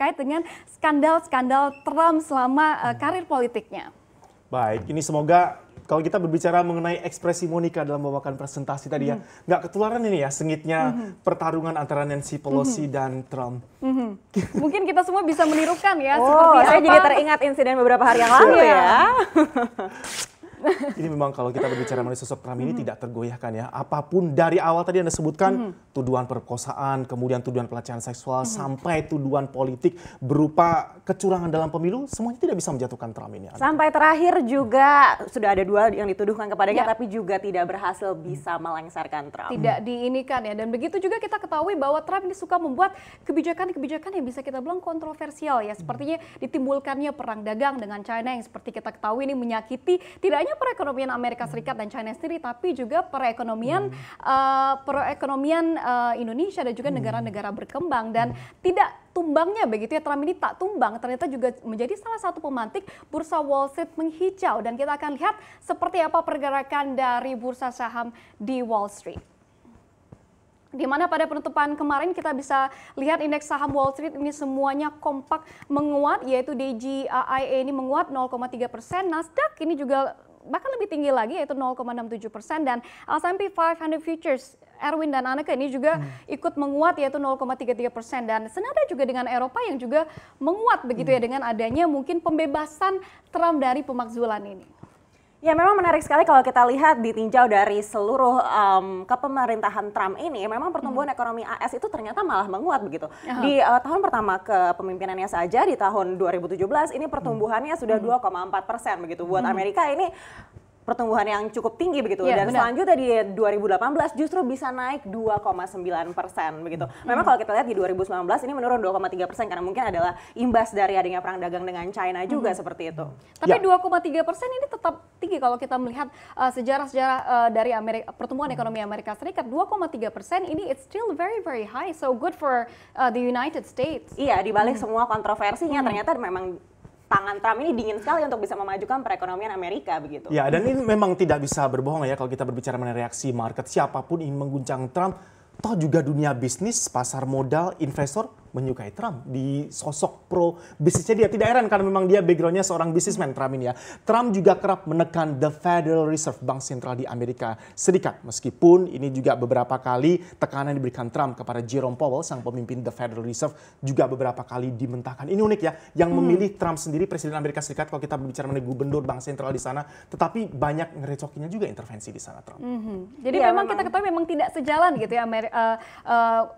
terkait dengan skandal-skandal Trump selama uh, karir politiknya. Baik, ini semoga kalau kita berbicara mengenai ekspresi Monica dalam membawakan presentasi tadi mm -hmm. ya, nggak ketularan ini ya sengitnya mm -hmm. pertarungan antara Nancy Pelosi mm -hmm. dan Trump. Mm -hmm. Mungkin kita semua bisa menirukan ya. Oh, seperti saya apa. jadi teringat insiden beberapa hari yang lalu iya. ya. ini memang kalau kita berbicara mengenai sosok Pram ini mm -hmm. tidak tergoyahkan ya. Apapun dari awal tadi Anda sebutkan mm -hmm. tuduhan perkosaan, kemudian tuduhan pelecehan seksual mm -hmm. sampai tuduhan politik berupa kecurangan dalam pemilu, semuanya tidak bisa menjatuhkan Pram ini. Anda. Sampai terakhir juga sudah ada dua yang dituduhkan kepadanya ya. tapi juga tidak berhasil bisa melengsarkan Trump. Tidak diinikan ya. Dan begitu juga kita ketahui bahwa Trump ini suka membuat kebijakan-kebijakan yang bisa kita bilang kontroversial ya. Sepertinya ditimbulkannya perang dagang dengan China yang seperti kita ketahui ini menyakiti tidak hanya hanya perekonomian Amerika Serikat dan China sendiri, tapi juga perekonomian hmm. uh, perekonomian uh, Indonesia dan juga hmm. negara-negara berkembang dan tidak tumbangnya begitu ya Trump ini tak tumbang ternyata juga menjadi salah satu pemantik bursa Wall Street menghijau dan kita akan lihat seperti apa pergerakan dari bursa saham di Wall Street di mana pada penutupan kemarin kita bisa lihat indeks saham Wall Street ini semuanya kompak menguat, yaitu DJIA ini menguat 0,3 persen, Nasdaq ini juga bahkan lebih tinggi lagi yaitu 0,67 persen dan S&P 500 futures Erwin dan Aneke ini juga hmm. ikut menguat yaitu 0,33 persen dan senada juga dengan Eropa yang juga menguat begitu ya hmm. ya dengan adanya mungkin pembebasan Trump dari pemakzulan ini. Ya memang menarik sekali kalau kita lihat ditinjau dari seluruh um, kepemerintahan Trump ini, memang pertumbuhan hmm. ekonomi AS itu ternyata malah menguat begitu. Uh-huh. Di uh, tahun pertama kepemimpinannya saja di tahun 2017 ini pertumbuhannya hmm. sudah 2,4 persen begitu. Buat hmm. Amerika ini pertumbuhan yang cukup tinggi begitu yeah, dan benar. selanjutnya di 2018 justru bisa naik 2,9 persen begitu. Hmm. Memang mm. kalau kita lihat di 2019 ini menurun 2,3 persen karena mungkin adalah imbas dari adanya perang dagang dengan China juga mm. seperti itu. Tapi ya. 2,3 persen ini tetap tinggi kalau kita melihat eh, sejarah-sejarah uh, uh, dari Amerika, pertumbuhan ekonomi hmm. Amerika Serikat 2,3 persen ini it's still very very high so good for uh, the United States. Iya dibalik mm. semua kontroversinya mm. ternyata memang tangan Trump ini dingin sekali untuk bisa memajukan perekonomian Amerika begitu. Ya, dan ini memang tidak bisa berbohong ya kalau kita berbicara mengenai reaksi market siapapun ingin mengguncang Trump, toh juga dunia bisnis, pasar modal, investor menyukai Trump di sosok pro bisnisnya dia. Tidak heran karena memang dia backgroundnya seorang bisnismen Trump ini ya. Trump juga kerap menekan The Federal Reserve, Bank Sentral di Amerika Serikat. Meskipun ini juga beberapa kali tekanan diberikan Trump kepada Jerome Powell, sang pemimpin The Federal Reserve, juga beberapa kali dimentahkan. Ini unik ya, yang hmm. memilih Trump sendiri presiden Amerika Serikat kalau kita berbicara mengenai gubernur Bank Sentral di sana, tetapi banyak ngerecokinya juga intervensi di sana Trump. -hmm. Jadi ya, memang, memang kita ketahui memang tidak sejalan gitu ya uh, uh,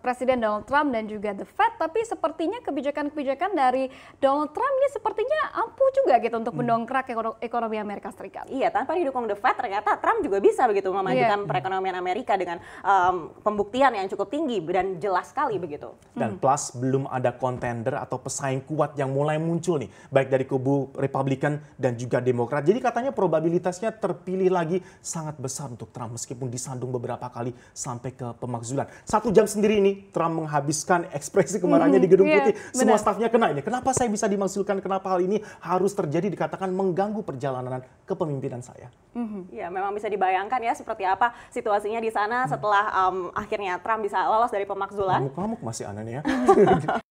Presiden Donald Trump dan juga The Fed tapi sepertinya kebijakan-kebijakan dari Donald Trump ini sepertinya ampuh juga gitu untuk hmm. mendongkrak ekonomi Amerika Serikat. Iya, tanpa didukung The Fed ternyata Trump juga bisa begitu memajukan yeah. perekonomian Amerika dengan um, pembuktian yang cukup tinggi dan jelas sekali begitu. Hmm. Dan plus belum ada kontender atau pesaing kuat yang mulai muncul nih, baik dari kubu Republikan dan juga Demokrat. Jadi katanya probabilitasnya terpilih lagi sangat besar untuk Trump meskipun disandung beberapa kali sampai ke pemakzulan. Satu jam sendiri ini Trump menghabiskan ekspresi iya, marah di Gedung iya, Putih. Yeah, Semua stafnya kena ini. Kenapa saya bisa dimaksudkan? Kenapa hal ini harus terjadi dikatakan mengganggu perjalanan kepemimpinan saya? Mm-hmm. Ya, memang bisa dibayangkan ya seperti apa situasinya di sana hmm. setelah um, akhirnya Trump bisa lolos dari pemakzulan. Kamu masih aneh ya.